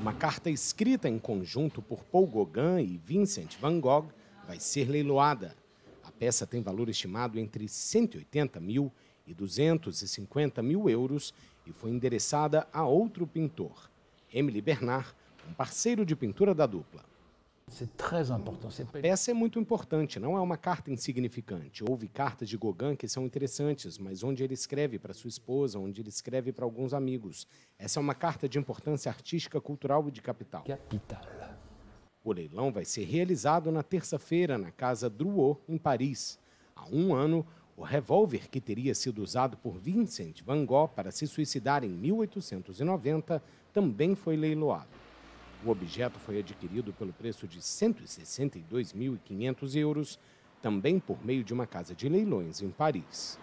Uma carta escrita em conjunto por Paul Gauguin e Vincent van Gogh vai ser leiloada. A peça tem valor estimado entre 180 mil e 250 mil euros e foi endereçada a outro pintor, Emily Bernard, um parceiro de pintura da dupla. Essa é muito importante, não é uma carta insignificante. Houve cartas de Gauguin que são interessantes, mas onde ele escreve para sua esposa, onde ele escreve para alguns amigos. Essa é uma carta de importância artística, cultural e de capital. Capital. O leilão vai ser realizado na terça-feira na Casa Drouot, em Paris. Há um ano, o revólver que teria sido usado por Vincent van Gogh para se suicidar em 1890 também foi leiloado. O objeto foi adquirido pelo preço de 162.500 euros, também por meio de uma casa de leilões em Paris.